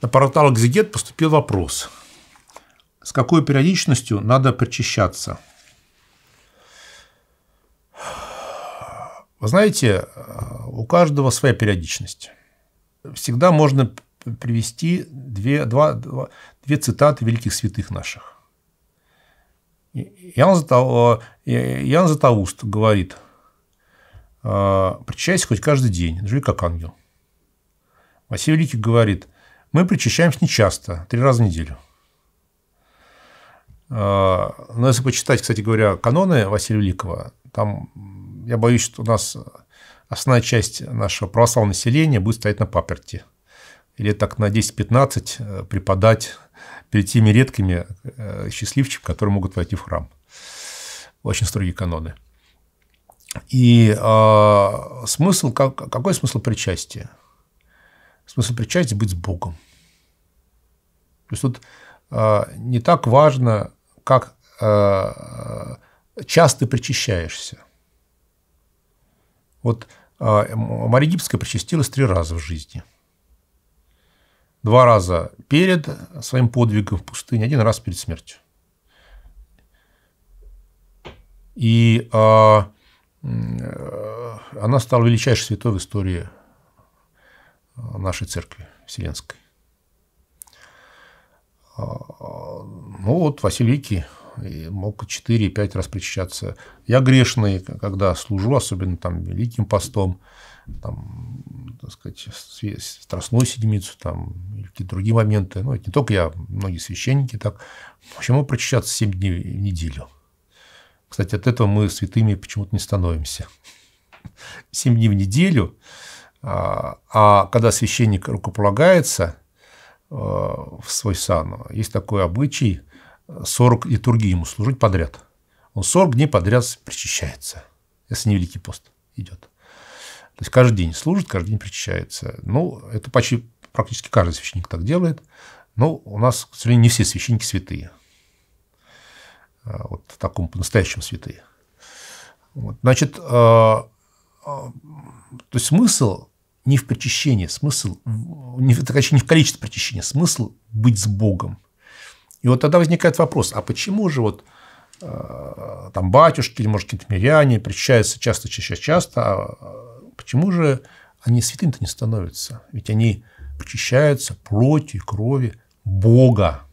На портал «Экзегет» поступил вопрос. С какой периодичностью надо причащаться? Вы знаете, у каждого своя периодичность. Всегда можно привести две, два, два, две цитаты великих святых наших. Ян Затауст э, говорит, э, «Причащайся хоть каждый день, живи как ангел». Василий Великий говорит – мы причащаемся нечасто, три раза в неделю. А, но если почитать, кстати говоря, каноны Василия Великого, там, я боюсь, что у нас основная часть нашего православного населения будет стоять на паперти. Или так на 10-15 э, преподать перед теми редкими э, счастливчиками, которые могут войти в храм. Очень строгие каноны. И э, смысл, как, какой смысл причастия? Смысл причастия – быть с Богом – то есть тут а, не так важно, как а, часто ты причащаешься. Вот а, Мария Гибская причастилась три раза в жизни. Два раза перед своим подвигом в пустыне, один раз перед смертью. И а, э, она стала величайшей святой в истории нашей церкви вселенской. Ну вот Василий Великий мог 4-5 раз причащаться. Я грешный, когда служу, особенно там Великим постом, там, так сказать, Страстную Седмицу, там, какие-то другие моменты. Ну, это не только я, многие священники так. Почему причащаться 7 дней в неделю? Кстати, от этого мы святыми почему-то не становимся. 7 дней в неделю, а, а когда священник рукополагается – Э, в свой сан. Есть такой обычай 40 литургий ему служить подряд. Он 40 дней подряд причащается, если не Великий пост идет. То есть каждый день служит, каждый день причащается. Ну, это почти практически каждый священник так делает. Но у нас, к сожалению, не все священники святые. Э, вот в таком по-настоящему святые. Вот, значит, э, то есть смысл не в причащении, смысл, не, точнее, не в количестве причащения, смысл быть с Богом. И вот тогда возникает вопрос, а почему же вот э, там батюшки или, может, какие-то миряне причащаются часто, чаще, часто, а почему же они святыми то не становятся? Ведь они причащаются плоти и крови Бога.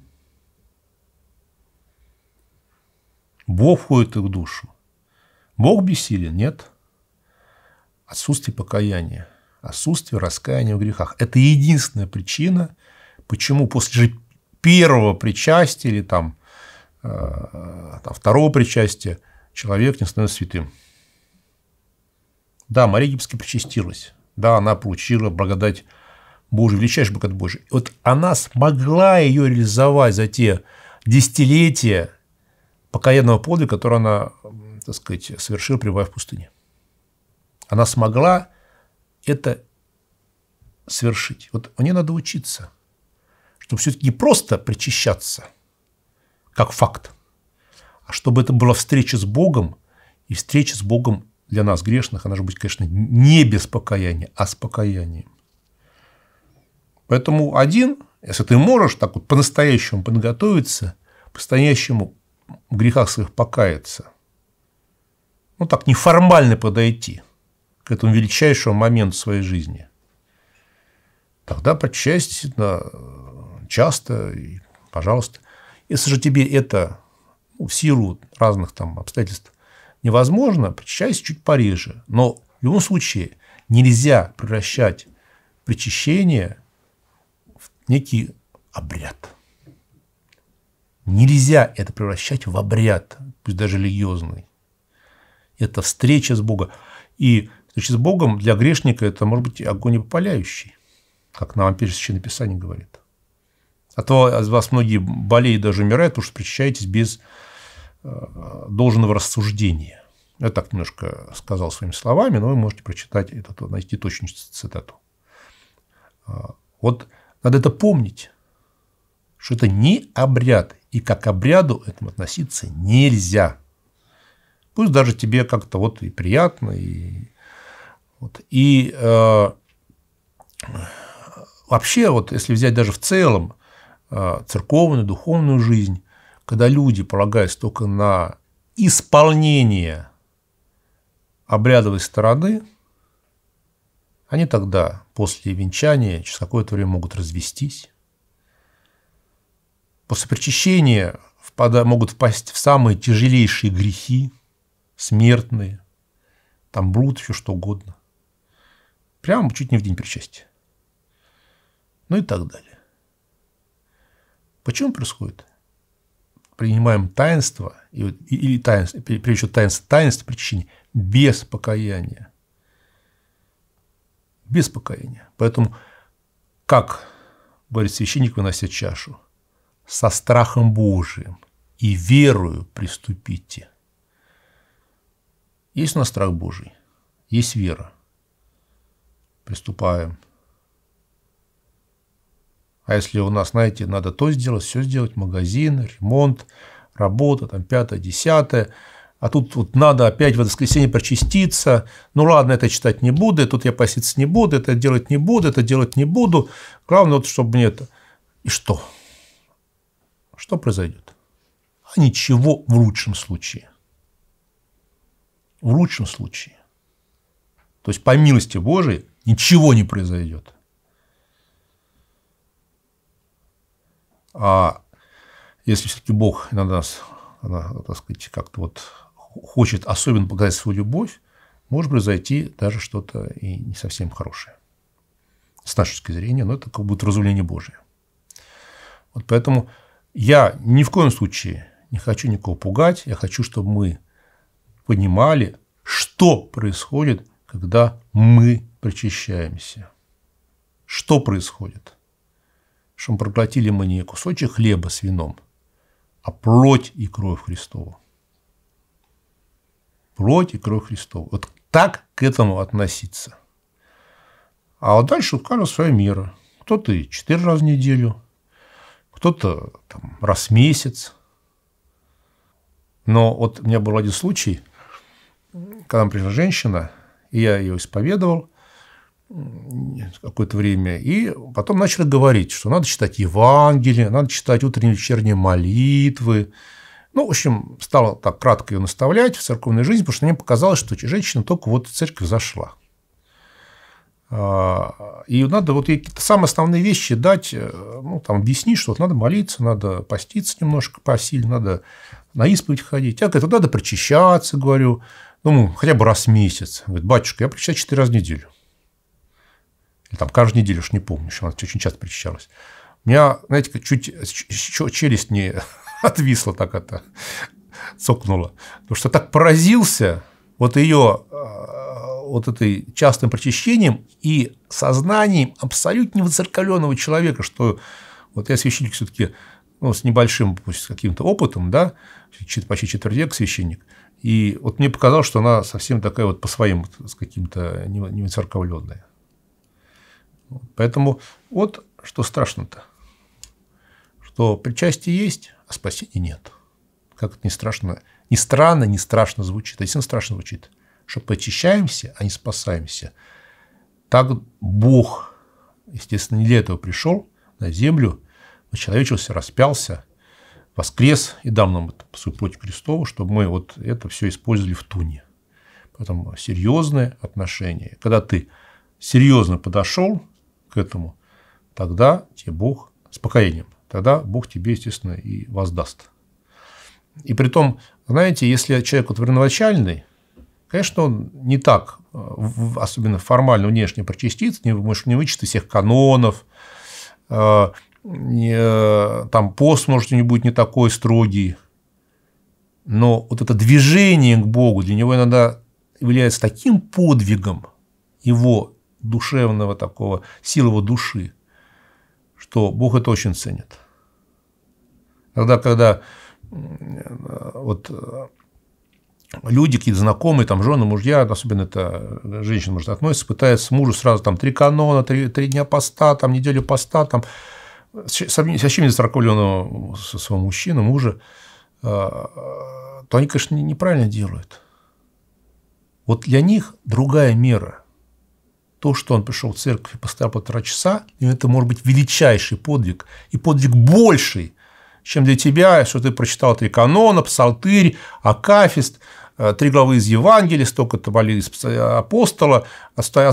Бог входит их душу. Бог бессилен? Нет. Отсутствие покаяния – отсутствие раскаяния в грехах. Это единственная причина, почему после же первого причастия или там, э, там второго причастия человек не становится святым. Да, Мария Египетская причастилась. Да, она получила благодать Божию, величайшую благодать Божию. Вот она смогла ее реализовать за те десятилетия покаянного подвига, который она, так сказать, совершила, пребывая в пустыне. Она смогла это свершить. Вот мне надо учиться, чтобы все-таки не просто причащаться, как факт, а чтобы это была встреча с Богом, и встреча с Богом для нас, грешных, она же быть, конечно, не без покаяния, а с покаянием. Поэтому один, если ты можешь так вот по-настоящему подготовиться, по-настоящему в грехах своих покаяться, ну так неформально подойти – к этому величайшему моменту своей жизни. Тогда подчасти, да, часто, и, пожалуйста. Если же тебе это ну, в силу разных там обстоятельств невозможно, причащайся чуть пореже. Но в любом случае нельзя превращать причащение в некий обряд. Нельзя это превращать в обряд, пусть даже религиозный. Это встреча с Богом. И Значит, с Богом для грешника – это, может быть, огонь опаляющий, как нам опять же Писание говорит. А то из вас многие болеют, даже умирают, потому что причащаетесь без э, должного рассуждения. Я так немножко сказал своими словами, но вы можете прочитать это, найти точную цитату. Э, вот надо это помнить, что это не обряд, и как к обряду этому относиться нельзя. Пусть даже тебе как-то вот и приятно, и вот. И э, вообще, вот, если взять даже в целом э, церковную, духовную жизнь, когда люди, полагаясь только на исполнение обрядовой стороны, они тогда после венчания через какое-то время могут развестись. После причащения могут впасть в самые тяжелейшие грехи, смертные, там брут, еще что угодно. Прямо чуть не в день причастия. Ну и так далее. Почему происходит? Принимаем таинство, или таинство, прежде всего таинство, таинство причине, без покаяния. Без покаяния. Поэтому, как говорит священник, выносит чашу, со страхом Божиим и верою приступите. Есть у нас страх Божий, есть вера приступаем. А если у нас, знаете, надо то сделать, все сделать, магазин, ремонт, работа, там, пятое, десятое, а тут вот надо опять в воскресенье прочиститься, ну ладно, это читать не буду, тут я поститься не буду, это делать не буду, это делать не буду, главное, вот, чтобы мне это... И что? Что произойдет? А ничего в лучшем случае. В лучшем случае. То есть, по милости Божией, Ничего не произойдет. А если все-таки Бог на нас, она, так сказать, как-то вот хочет особенно показать свою любовь, может произойти даже что-то и не совсем хорошее. С нашей точки зрения, но это как будто разумление Божие. Вот поэтому я ни в коем случае не хочу никого пугать, я хочу, чтобы мы понимали, что происходит, когда мы прочищаемся. Что происходит? Что мы проглотили мы не кусочек хлеба с вином, а плоть и кровь Христову. Плоть и кровь Христову. Вот так к этому относиться. А вот дальше у каждого своя мера. Кто-то четыре раза в неделю, кто-то там, раз в месяц. Но вот у меня был один случай, когда пришла женщина, и я ее исповедовал, какое-то время, и потом начали говорить, что надо читать Евангелие, надо читать утренние вечерние молитвы. Ну, в общем, стала так кратко ее наставлять в церковную жизнь, потому что мне показалось, что женщина только вот в церковь зашла. А, и надо вот ей какие-то самые основные вещи дать, э, ну, там, объяснить, что вот надо молиться, надо поститься немножко посильно, надо на исповедь ходить. Я говорю, надо причащаться, говорю, ну, хотя бы раз в месяц. Говорит, батюшка, я причащаюсь четыре раза в неделю. Или там каждую неделю, уж не помню, еще она очень часто причащалась. У меня, знаете, чуть челюсть не отвисла так это, цокнула. Потому что так поразился вот ее а, вот этой частым прочищением и сознанием абсолютно невоцеркаленного человека, что вот я священник все таки ну, с небольшим пусть каким-то опытом, да, почти четверть век священник, и вот мне показалось, что она совсем такая вот по своим вот, с каким-то невоцерковленная. Поэтому вот что страшно-то, что причастие есть, а спасения нет. Как это не страшно, не странно, не страшно звучит, а действительно страшно звучит, что почищаемся, а не спасаемся. Так Бог, естественно, не для этого пришел на землю, человечился, распялся, воскрес и дал нам свою плоть Христову, чтобы мы вот это все использовали в туне. Поэтому серьезное отношение. Когда ты серьезно подошел к этому, тогда тебе Бог с покаянием, тогда Бог тебе, естественно, и воздаст. И при том, знаете, если человек вот первоначальный, конечно, он не так, э, особенно формально, внешне причастится, не, может, не вычет из всех канонов, э, не, э, там пост, может, не будет не такой строгий. Но вот это движение к Богу для него иногда является таким подвигом его душевного такого, силы души, что Бог это очень ценит. Тогда, когда вот э, люди, какие-то знакомые, там, жены, мужья, особенно это э, женщина, может, относится, пытаются мужу сразу там три канона, три, три дня поста, там, неделю поста, там, совсем нестарковленного со своего мужчину, мужа, э, то они, конечно, неправильно делают. Вот для них другая мера – то, что он пришел в церковь и постоял полтора часа, и это может быть величайший подвиг, и подвиг больший, чем для тебя, что ты прочитал три канона, псалтырь, акафист, э, три главы из Евангелия, столько то таболей из апостола, отстоял,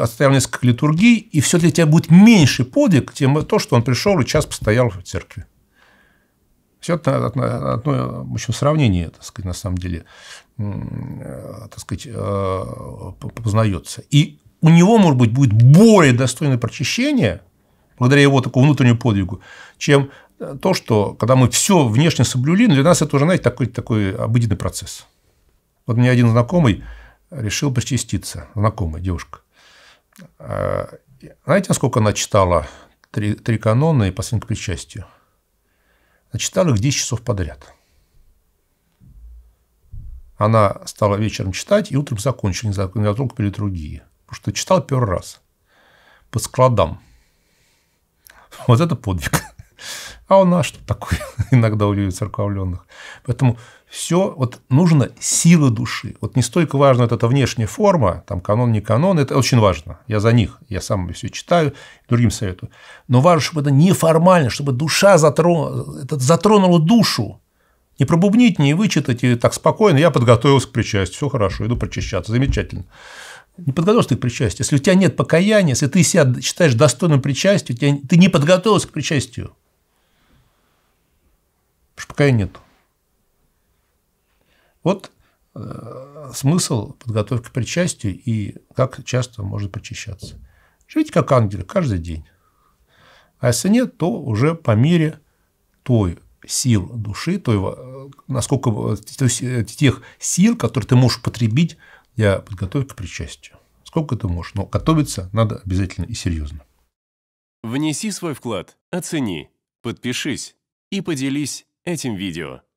отстоял несколько литургий, и все для тебя будет меньший подвиг, чем то, что он пришел и час постоял в церкви. Все это одно, одно в общем, сравнение, так сказать, на самом деле, э, так сказать, э, познается. И у него, может быть, будет более достойное прочищение, благодаря его такому внутреннему подвигу, чем э, то, что когда мы все внешне соблюли, но для нас это уже, знаете, такой, такой обыденный процесс. Вот мне один знакомый решил причаститься, знакомая девушка. А, знаете, сколько она читала три, три канона и последнее к причастию? Она читала их 10 часов подряд. Она стала вечером читать и утром закончила, не закончила, только перед другие – что читал первый раз. По складам. Вот это подвиг. А у нас что такое иногда у людей церковленных. Поэтому все вот нужно сила души. Вот не столько важно вот эта внешняя форма, там канон, не канон, это очень важно. Я за них, я сам все читаю, другим советую. Но важно, чтобы это неформально, чтобы душа затронула, это затронула душу. Не пробубнить, не вычитать, и так спокойно. Я подготовился к причастию, все хорошо, иду прочищаться замечательно не подготовился ты к причастию. Если у тебя нет покаяния, если ты себя считаешь достойным причастию, тебя, ты не подготовился к причастию. Потому что покаяния нет. Вот э, смысл подготовки к причастию и как часто можно причащаться. Живите как ангел каждый день. А если нет, то уже по мере той сил души, той, э, насколько э, э, тех сил, которые ты можешь потребить я подготовлю к причастию. Сколько ты можешь, но готовиться надо обязательно и серьезно. Внеси свой вклад, оцени, подпишись и поделись этим видео.